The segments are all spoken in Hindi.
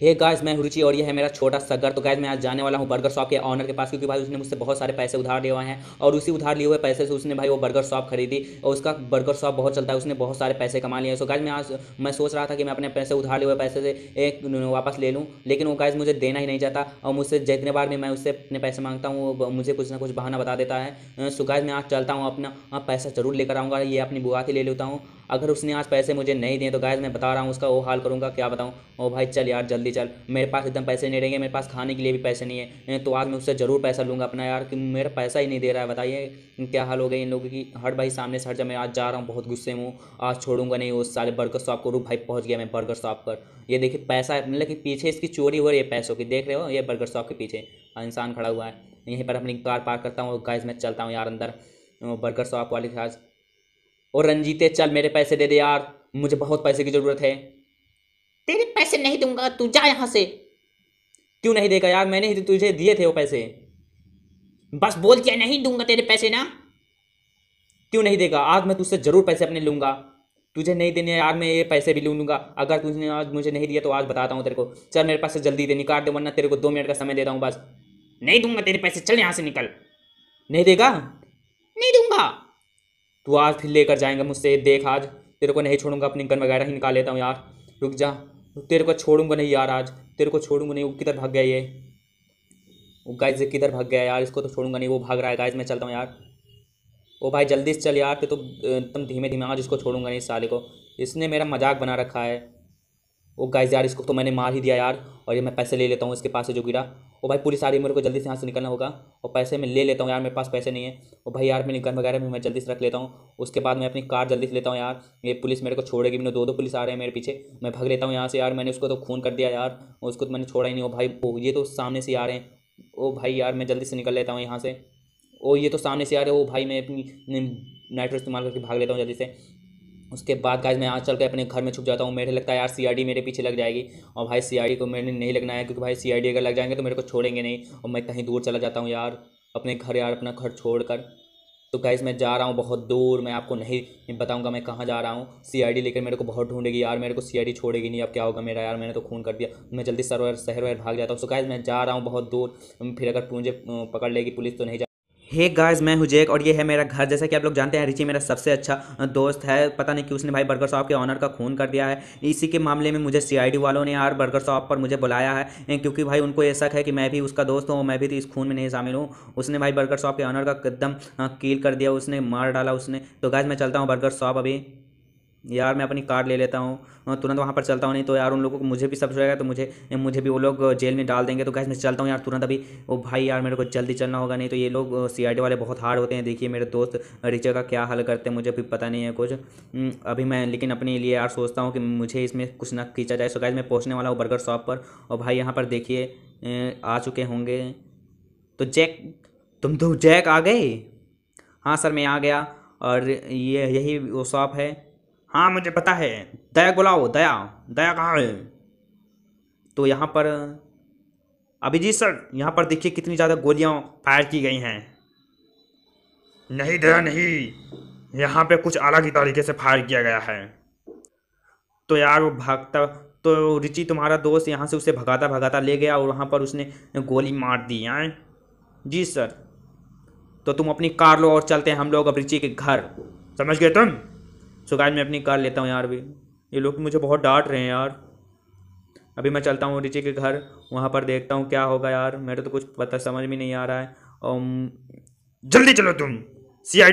हे गाइस मैं रुचि और ये है मेरा छोटा सा घर तो गाइस मैं आज जाने वाला हूँ बर्गर शॉप के ऑनर के पास क्योंकि भाई उसने मुझसे बहुत सारे पैसे उधार लिए हुए हैं और उसी उधार लिए हुए पैसे से उसने भाई वो बर्गर शॉप खरीदी और उसका बर्गर शॉप बहुत चलता है उसने बहुत सारे पैसे कमा लिए सो गाइज मैं आज मैं सोच रहा था कि मैं अपने पैसे उधार लिए हुए पैसे से एक वापस ले लूँ लेकिन वो गाइज मुझे देना ही नहीं चाहता और मुझसे जितने बार भी मैं उससे अपने पैसे मांगता हूँ वो मुझे कुछ ना कुछ बहाना बता देता है सो गाइज मैं आज चलता हूँ अपना पैसा जरूर लेकर आऊँगा ये अपनी बुआ के ले लेता हूँ अगर उसने आज पैसे मुझे नहीं दिए तो गायज मैं बता रहा हूँ उसका वो हाल करूँगा क्या बताऊँ ओ भाई चल यार जल्दी चल मेरे पास एकदम पैसे नहीं रहेंगे मेरे पास खाने के लिए भी पैसे नहीं है तो आज मैं उससे ज़रूर पैसा लूँगा अपना यार कि मेरा पैसा ही नहीं दे रहा है बताइए क्या हाल हो गई इन लोगों की हर भाई सामने से हर जा मैं आज जा रहा हूँ बहुत गुस्से में हूँ आज छोड़ूंगा नहीं उस सारे बर्गर शॉप को रूप भाई पहुँच गया मैं बर्गर शॉप पर ये देखिए पैसा मतलब कि पीछे इसकी चोरी हो रही है पैसों की देख रहे हो ये बर्गर शॉप के पीछे इंसान खड़ा हुआ है यहीं पर अपनी कार पार्क करता हूँ गाइज मैं चलता हूँ यार अंदर बर्गर शॉप वाले के साथ और रंजीते चल मेरे पैसे दे दे यार मुझे बहुत पैसे की ज़रूरत है तेरे पैसे नहीं दूंगा तू जा यहाँ से क्यों नहीं देगा यार मैंने ही तो तुझे दिए थे वो पैसे बस बोल दिया नहीं दूंगा तेरे पैसे ना क्यों नहीं देगा आज मैं तुझसे ज़रूर पैसे अपने लूँगा तुझे नहीं देने यार मैं ये पैसे भी लूँगा अगर तुझने आज मुझे नहीं दिया तो आज बताता हूँ तेरे को चल मेरे पास से जल्दी दे निकाल दे वरना तेरे को दो मिनट का समय देता हूँ बस नहीं दूंगा तेरे पैसे चल यहाँ से निकल नहीं देगा नहीं दूंगा तू आज फिर लेकर जाएंगे मुझसे देख आज तेरे को नहीं छोड़ूंगा अपनी गन वगैरह ही निकाल लेता हूँ यार रुक जा तेरे को छोड़ूंगा नहीं यार आज तेरे को छोड़ूंगा नहीं वो किधर भाग गया ये वो गाइज किधर भाग गया यार इसको तो छोड़ूंगा नहीं वो भाग रहा है गाइज मैं चलता हूँ यार ओ भाई जल्दी से चल यार तो तुम धीमे धीमे आज इसको छोड़ूंगा नहीं इस साले को इसने मेरा मजाक बना रखा है ओ गाइस यार इसको तो मैंने मार ही दिया यार और ये मैं पैसे ले लेता हूँ इसके पास से जो गिरा ओ भाई पुलिस आ रही है मेरे को जल्दी से यहाँ से निकलना होगा और पैसे मैं ले लेता हूँ यार मेरे पास पैसे नहीं है और भाई यार मेरी गन वगैरह भी मैं जल्दी से रख लेता हूँ उसके बाद मैं अपनी कार जल्दी से लेता हूँ यार ये पुलिस मेरे को छोड़ेगी मैंने दो दो पुलिस आ रहे हैं मेरे पीछे मैं भाग लेता हूँ यहाँ से यार मैंने उसको तो खून कर दिया यार उसको तो मैंने छोड़ा ही नहीं हो भाई ओ ये तो सामने से आ रहे हैं ओ भाई यार मैं जल्दी से निकल लेता हूँ यहाँ से ओ ये तो सामने से आ रहे हो भाई मैं अपनी नाइट्रो इस्तेमाल करके भाग लेता हूँ जल्दी से उसके बाद गाइज मैं आज चल के अपने घर में छुप जाता हूँ मेरे लगता है यार सीआईडी मेरे पीछे लग जाएगी और भाई सीआईडी को मैंने नहीं लगना है क्योंकि भाई सीआईडी अगर लग जाएंगे तो मेरे को छोड़ेंगे नहीं और मैं कहीं दूर चला जाता हूँ यार अपने घर यार अपना घर छोड़ कर तो गाइज मैं जा रहा हूँ बहुत दूर मैं आपको नहीं बताऊँगा मैं कहाँ जा रहा हूँ सी लेकर मेरे को बहुत ढूंढेगी यार मेरे को सी छोड़ेगी नहीं अब क्या होगा मेरा यार मैंने तो खून कर दिया मैं जल्दी सर शहर वहर भाग जाता हूँ सो गाइज मैं जा रहा हूँ बहुत दूर फिर अगर पूंजे पकड़ लेगी पुलिस तो नहीं हे गाइस मैं हुजैक और ये है मेरा घर जैसा कि आप लोग जानते हैं रिची मेरा सबसे अच्छा दोस्त है पता नहीं कि उसने भाई बर्गर शॉप के ऑनर का खून कर दिया है इसी के मामले में मुझे सीआईडी वालों ने यार बर्गर शॉप पर मुझे बुलाया है क्योंकि भाई उनको ये शक है कि मैं भी उसका दोस्त हूँ मैं भी तो इस खून में नहीं शामिल हूँ उसने भाई बर्गर शॉप के ऑनर का एकदम कील कर दिया उसने मार डाला उसने तो गायज़ मैं चलता हूँ बर्गर शॉप अभी यार मैं अपनी कार ले लेता हूँ तुरंत वहाँ पर चलता हूँ नहीं तो यार उन लोगों को मुझे भी सब रहेगा तो मुझे मुझे भी वो लोग जेल में डाल देंगे तो गैस मैं चलता हूँ यार तुरंत अभी वो भाई यार मेरे को जल्दी चलना होगा नहीं तो ये लोग सीआईडी वाले बहुत हार्ड होते हैं देखिए मेरे दोस्त रिचर का क्या हल करते हैं मुझे अभी पता नहीं है कुछ अभी मैं लेकिन अपने लिए यार सोचता हूँ कि मुझे इसमें कुछ ना खींचा जाए सो गैस मैं पहुँचने वाला हूँ बर्गर शॉप पर और भाई यहाँ पर देखिए आ चुके होंगे तो जैक तुम तो जैक आ गए हाँ सर मैं आ गया और ये यही वो शॉप है हाँ मुझे पता है दया बुलाओ दया दया कहाँ है तो यहाँ पर अभिजीत सर यहाँ पर देखिए कितनी ज़्यादा गोलियाँ फायर की गई हैं नहीं दया नहीं यहाँ पे कुछ अलग ही तरीके से फायर किया गया है तो यार वो भागता तो रिची तुम्हारा दोस्त यहाँ से उसे भगाता भगाता ले गया और वहाँ पर उसने गोली मार दी आए जी सर तो तुम अपनी कार लो और चलते हैं हम लोग अब रिची के घर समझ गए तुम सो गाइस मैं अपनी कार लेता हूँ यार अभी ये लोग मुझे बहुत डांट रहे हैं यार अभी मैं चलता हूँ रिची के घर वहाँ पर देखता हूँ क्या होगा यार मेरे तो कुछ पता समझ में नहीं आ रहा है और जल्दी चलो तुम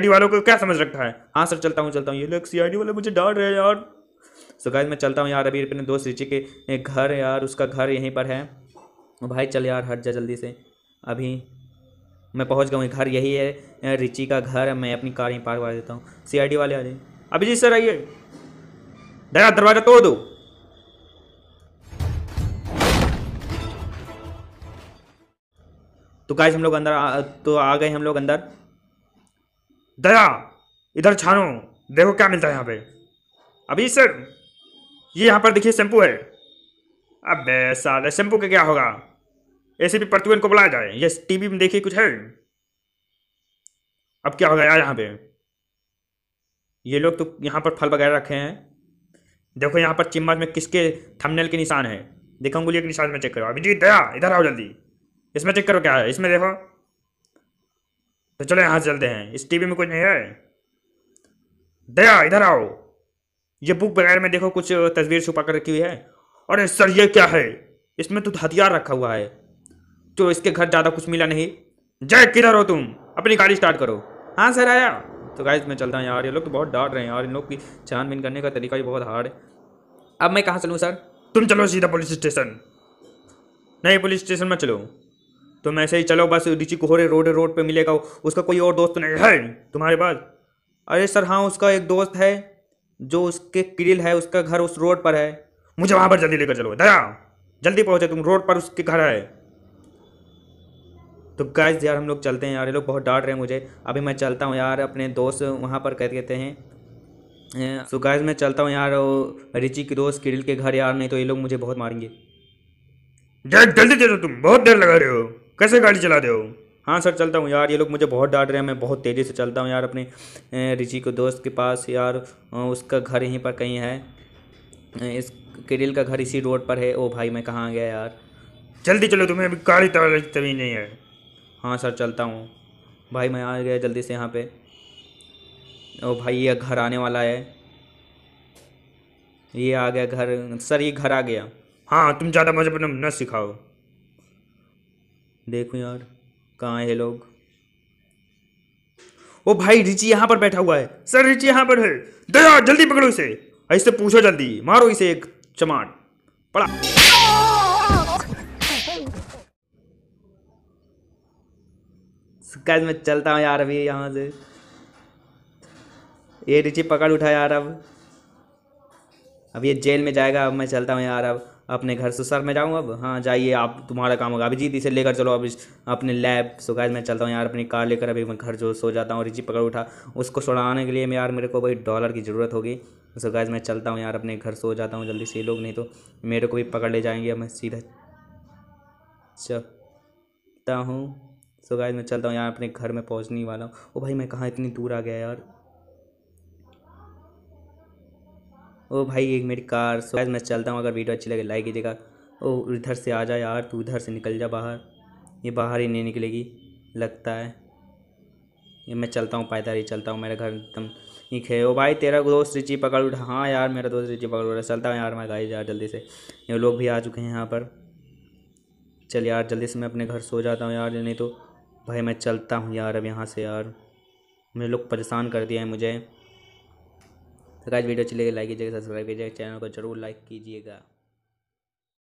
डी वालों को क्या समझ रखा है हाँ सर चलता हूँ चलता हूँ ये लोग डी वाले मुझे डांट रहे हैं यार सो गाइस मैं चलता हूँ यार अभी अपने दोस्त रिची के घर यार उसका घर यहीं पर है भाई चल यार हट जा जल्दी से अभी मैं पहुँच गया हूँ घर यही है रिची का घर है मैं अपनी कार यहीं पार्क करा देता हूँ सी वाले आ जाए अभिजीत सर आइए दया दरवाजा तोड़ दो तो गाइस हम लोग अंदर आ, तो आ गए हम लोग अंदर दया इधर छानो देखो क्या मिलता है यहाँ पे अभी सर ये यहाँ पर देखिए शैम्पू है अब साले शैम्पू का क्या होगा ऐसे भी परतुगन को बुलाया जाए ये टीवी में देखिए कुछ है अब क्या होगा यार यहाँ पे ये लोग तो यहाँ पर फल वगैरह रखे हैं देखो यहाँ पर चिम्मच में किसके थंबनेल के निशान है देखो अंगुलियों के निशान में चेक करो अभिजीत दया इधर आओ जल्दी इसमें चेक करो क्या है इसमें देखो तो चलो यहाँ चलते हैं इस टीवी में कुछ नहीं है दया इधर आओ ये बुक वगैरह में देखो कुछ तस्वीर छुपा कर रखी हुई है अरे सर ये क्या है इसमें तो हथियार रखा हुआ है तो इसके घर ज़्यादा कुछ मिला नहीं जय किधर हो तुम अपनी गाड़ी स्टार्ट करो हाँ सर आया तो गाइज मैं चलता हूँ यार ये लोग तो बहुत डांट रहे हैं यार इन लोग की छानबीन करने का तरीका भी बहुत हार्ड है अब मैं कहाँ चलूँ सर तुम चलो सीधा पुलिस स्टेशन नहीं पुलिस स्टेशन में चलो तुम ऐसे ही चलो बस रिची कोहरे रोड रोड पे मिलेगा उसका कोई और दोस्त नहीं है तुम्हारे पास अरे सर हाँ उसका एक दोस्त है जो उसके किरिल है उसका घर उस रोड पर है मुझे वहाँ पर जल्दी लेकर चलो दया जल्दी पहुँचे तुम रोड पर उसके घर है तो गैस यार हम लोग चलते हैं यार ये लोग बहुत डांट रहे हैं मुझे अभी मैं चलता हूँ यार अपने दोस्त वहाँ पर कह देते हैं सो गैस मैं चलता हूँ यार रिची के दोस्त किरिल के घर यार नहीं तो ये लोग मुझे बहुत मारेंगे जल्दी चलो तुम बहुत देर लगा रहे हो कैसे गाड़ी चला रहे हो हाँ सर चलता हूँ यार ये लोग मुझे बहुत डांट रहे हैं मैं बहुत तेज़ी से चलता हूँ यार अपने रिची के दोस्त के पास यार उसका घर यहीं पर कहीं है इस किरिल का घर इसी रोड पर है ओ भाई मैं कहाँ गया यार जल्दी चलो तुम्हें अभी गाड़ी तभी नहीं है हाँ सर चलता हूँ भाई मैं आ गया जल्दी से यहाँ पे ओ भाई ये घर आने वाला है ये आ गया घर सर ये घर आ गया हाँ तुम ज़्यादा मुझे न सिखाओ देखो यार कहाँ है लोग ओ भाई रिची यहाँ पर बैठा हुआ है सर रिची यहाँ पर है दया जल्दी पकड़ो इसे ऐसे पूछो जल्दी मारो इसे एक चमाट पड़ा गैस मैं चलता हूँ यार अभी यहाँ से ये रिची पकड़ उठा यार अब अब ये जेल में जाएगा अब मैं चलता हूँ यार अब अपने घर से सर में जाऊँ अब हाँ जाइए आप तुम्हारा काम होगा अभिजीत इसे लेकर चलो अब अपने लैब सो गैस मैं चलता हूँ यार अपनी कार लेकर अभी मैं घर जो सो जाता हूँ रिची पकड़ उठा उसको छुड़ाने के लिए मैं यार मेरे को भाई डॉलर की ज़रूरत होगी सो गैस मैं चलता हूँ यार अपने घर सो जाता हूँ जल्दी से लोग नहीं तो मेरे को भी पकड़ ले जाएंगे अब मैं सीधा चलता हूँ सो गाय मैं चलता हूँ यार अपने घर में पहुँचने वाला हूँ ओ भाई मैं कहाँ इतनी दूर आ गया यार ओ भाई एक मेरी कार सो मैं चलता हूँ अगर वीडियो अच्छी लगे लाइक कीजिएगा ओ इधर से आ जा यार तू इधर से निकल जा बाहर ये बाहर ही नहीं निकलेगी लगता है ये मैं चलता हूँ ही चलता हूँ मेरा घर एकदम ठीक है ओ भाई तेरा दोस्त रिची पकड़ उठा हाँ यार मेरा दोस्त रिची पकड़ उठा चलता हूँ यार मैं गाई यार जल्दी से ये लोग भी आ चुके हैं यहाँ पर चल यार जल्दी से मैं अपने घर सो जाता हूँ यार नहीं तो भाई मैं चलता हूँ यार अब यहाँ से यार मेरे लोग परेशान कर दिया है मुझे तो गाइस वीडियो अच्छी लाइक कीजिएगा सब्सक्राइब कीजिएगा चैनल को जरूर लाइक कीजिएगा